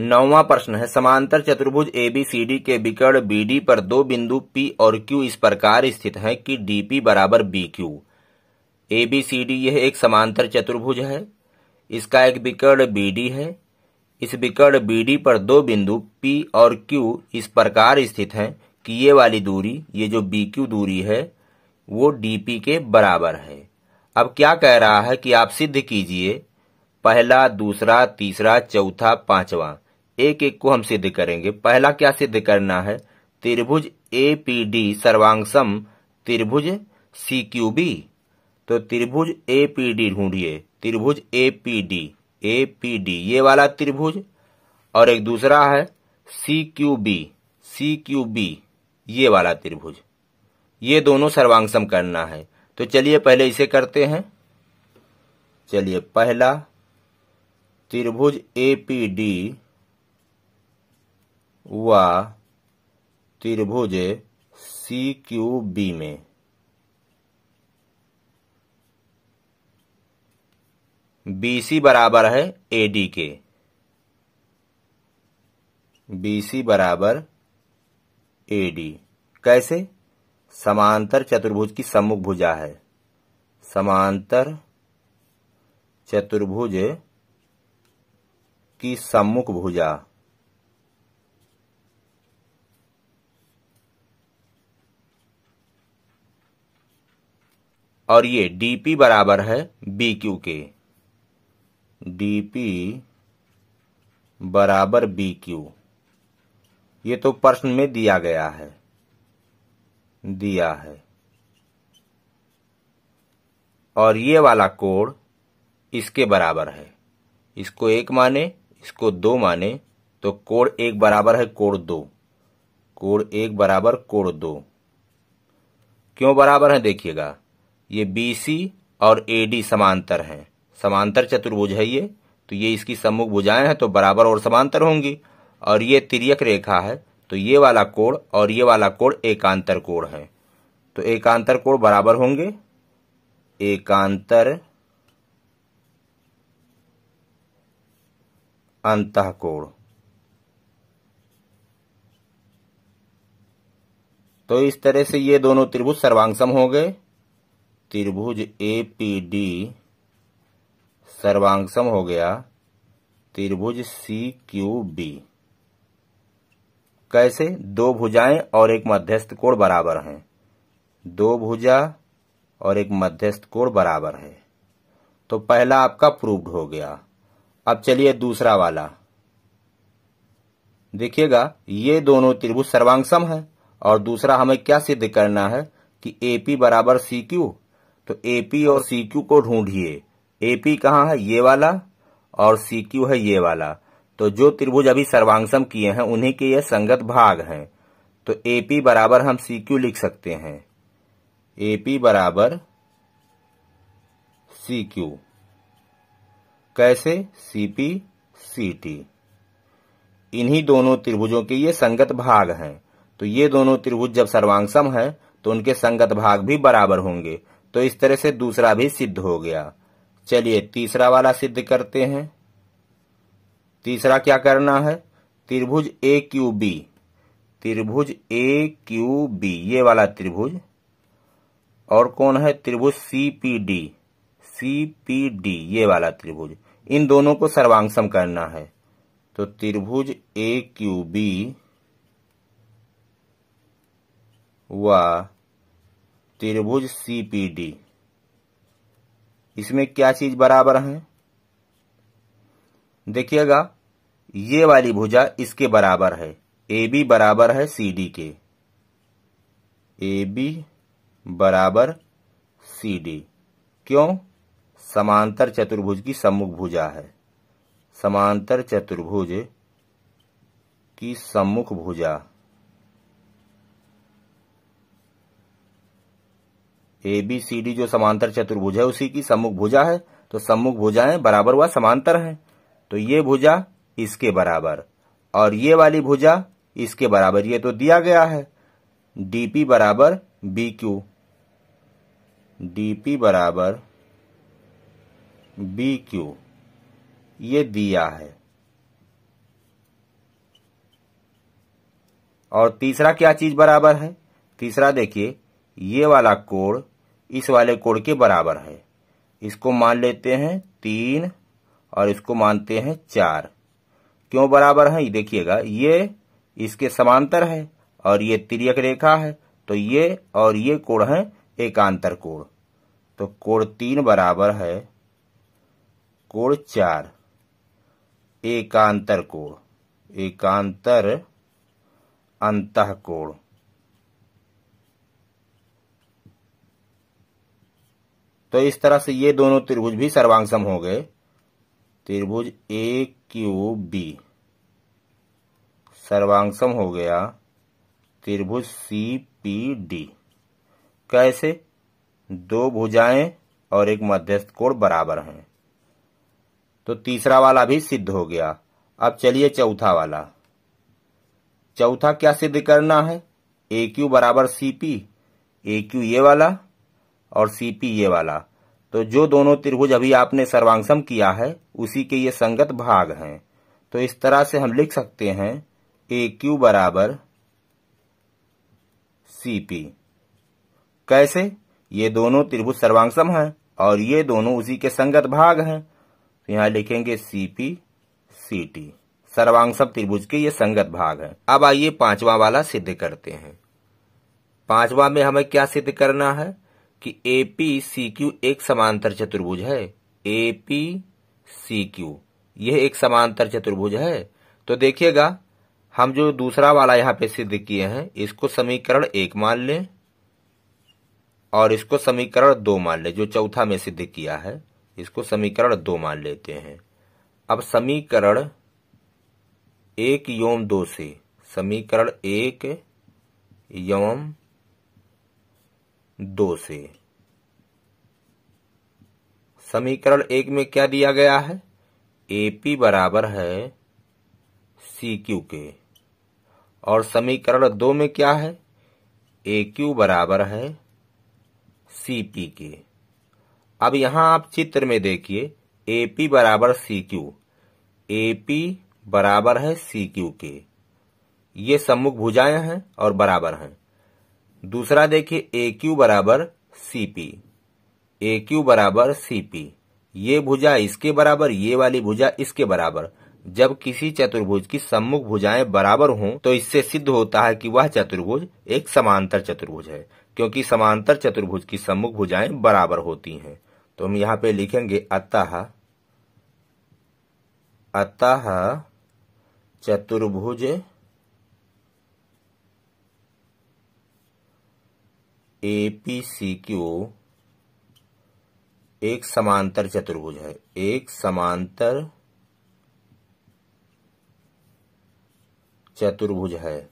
नौवा प्रश्न है समांतर चतुर्भुज एबीसीडी के विकर्ण बीडी पर दो बिंदु पी और क्यू इस प्रकार स्थित है कि डीपी बराबर बी क्यू एबीसीडी यह एक समांतर चतुर्भुज है इसका एक विकर्ण बीडी है इस विकर्ण बीडी पर दो बिंदु पी और क्यू इस प्रकार स्थित हैं कि ये वाली दूरी ये जो बी क्यू दूरी है वो डीपी के बराबर है अब क्या कह रहा है कि आप सिद्ध कीजिए पहला दूसरा तीसरा चौथा पांचवा एक एक को हम सिद्ध करेंगे पहला क्या सिद्ध करना है त्रिभुज ए पी डी सर्वांगसम त्रिभुज सी क्यू बी तो त्रिभुज ए पी डी ढूंढिए त्रिभुज A P D A P D ये वाला त्रिभुज और एक दूसरा है C Q B C Q B ये वाला त्रिभुज ये दोनों सर्वांगसम करना है तो चलिए पहले इसे करते हैं चलिए पहला त्रिभुज ए पी डी व त्रिभुज सी क्यू बी में बीसी बराबर है एडी के बीसी बराबर एडी कैसे समांतर चतुर्भुज की सम्मुख भुजा है समांतर चतुर्भुज की सम्मुख भुजा और ये dp बराबर है bq के dp बराबर bq ये तो प्रश्न में दिया गया है दिया है और ये वाला कोण इसके बराबर है इसको एक माने इसको दो माने तो कोण एक बराबर है कोण दो कोण एक बराबर कोण दो क्यों बराबर है देखिएगा ये BC और AD समांतर हैं समांतर चतुर्भुज है ये तो ये इसकी सम्मुख भुजाएं हैं तो बराबर और समांतर होंगी और ये तिरक रेखा है तो ये वाला कोण और ये वाला कोण एकांतर कोण है तो एकांतर कोण बराबर होंगे एकांतर अंत कोण तो इस तरह से ये दोनों त्रिभुज सर्वांगसम हो गए त्रिभुज ए पी डी सर्वांगसम हो गया त्रिभुज सी क्यू बी कैसे दो भुजाएं और एक मध्यस्थ कोण बराबर हैं दो भुजा और एक मध्यस्थ कोण बराबर है तो पहला आपका प्रूव्ड हो गया अब चलिए दूसरा वाला देखिएगा ये दोनों त्रिभुज सर्वांगसम है और दूसरा हमें क्या सिद्ध करना है कि एपी बराबर सी क्यू तो एपी और सी क्यू को ढूंढिए एपी कहाँ है ये वाला और सी क्यू है ये वाला तो जो त्रिभुज अभी सर्वांगसम किए हैं उन्हीं के ये संगत भाग हैं तो एपी बराबर हम सी क्यू लिख सकते हैं एपी बराबर सी क्यू कैसे सीपी सीटी इन्हीं दोनों त्रिभुजों के ये संगत भाग हैं तो ये दोनों त्रिभुज जब सर्वांगसम है तो उनके संगत भाग भी बराबर होंगे तो इस तरह से दूसरा भी सिद्ध हो गया चलिए तीसरा वाला सिद्ध करते हैं तीसरा क्या करना है त्रिभुज ए क्यू बी त्रिभुज ए क्यू बी ये वाला त्रिभुज और कौन है त्रिभुज C P D C P D ये वाला त्रिभुज इन दोनों को सर्वांगसम करना है तो त्रिभुज ए क्यू बी व त्रिभुज सीपीडी इसमें क्या चीज बराबर है देखिएगा ये वाली भुजा इसके बराबर है ए बी बराबर है सी डी के ए बी बराबर सी डी क्यों समांतर चतुर्भुज की सम्मुख भुजा है समांतर चतुर्भुज की सम्मुख भुजा ए बी सी डी जो समांतर चतुर्भुज है उसी की सम्मुख भुजा है तो सम्मुख भुजाएं बराबर व समांतर हैं तो ये भुजा इसके बराबर और ये वाली भुजा इसके बराबर ये तो दिया गया है डी पी बराबर बी क्यू डी पी बराबर बी क्यू ये दिया है और तीसरा क्या चीज बराबर है तीसरा देखिए ये वाला कोड इस वाले कोण के बराबर है इसको मान लेते हैं तीन और इसको मानते हैं चार क्यों बराबर है देखिएगा ये इसके समांतर है और ये तिरक रेखा है तो ये और ये कोण है एकांतर कोण तो कोण तीन बराबर है कोण चार एकांतर कोण एकांतर अंत कोण तो इस तरह से ये दोनों त्रिभुज भी सर्वांगसम हो गए त्रिभुज ए क्यू बी सर्वांग हो गया त्रिभुज सी पी डी कैसे दो भुजाएं और एक मध्यस्थ कोण बराबर हैं तो तीसरा वाला भी सिद्ध हो गया अब चलिए चौथा वाला चौथा क्या सिद्ध करना है ए क्यू बराबर सी पी ए क्यू ये वाला और सीपी ये वाला तो जो दोनों त्रिभुज अभी आपने सर्वांगसम किया है उसी के ये संगत भाग हैं तो इस तरह से हम लिख सकते हैं ए क्यू बराबर सी पी कैसे ये दोनों त्रिभुज सर्वांगसम हैं और ये दोनों उसी के संगत भाग हैं तो यहां लिखेंगे सी पी सी टी सर्वांगसम त्रिभुज के ये संगत भाग हैं अब आइए पांचवा वाला सिद्ध करते हैं पांचवा में हमें क्या सिद्ध करना है कि ए पी सी क्यू एक समांतर चतुर्भुज है ए पी सी क्यू यह एक समांतर चतुर्भुज है तो देखिएगा हम जो दूसरा वाला यहां पे सिद्ध किए हैं इसको समीकरण एक मान लें और इसको समीकरण दो मान लें जो चौथा में सिद्ध किया है इसको समीकरण दो मान लेते हैं अब समीकरण एक योम दो से समीकरण एक यौम दो से समीकरण एक में क्या दिया गया है एपी बराबर है सी क्यू के और समीकरण दो में क्या है ए क्यू बराबर है सी पी के अब यहां आप चित्र में देखिए एपी बराबर सी क्यू एपी बराबर है सी क्यू के ये सम्मुख भुजाएं हैं और बराबर हैं दूसरा देखिए ए क्यू बराबर सीपी पी ए क्यू बराबर सीपी ये भुजा इसके बराबर ये वाली भुजा इसके बराबर जब किसी चतुर्भुज की सम्मुख भुजाएं बराबर हों तो इससे सिद्ध होता है कि वह चतुर्भुज एक समांतर चतुर्भुज है क्योंकि समांतर चतुर्भुज की सम्मुख भुजाएं बराबर होती हैं तो हम यहां पे लिखेंगे अतः अतः चतुर्भुज ए पी सी क्यू एक समांतर चतुर्भुज है एक समांतर चतुर्भुज है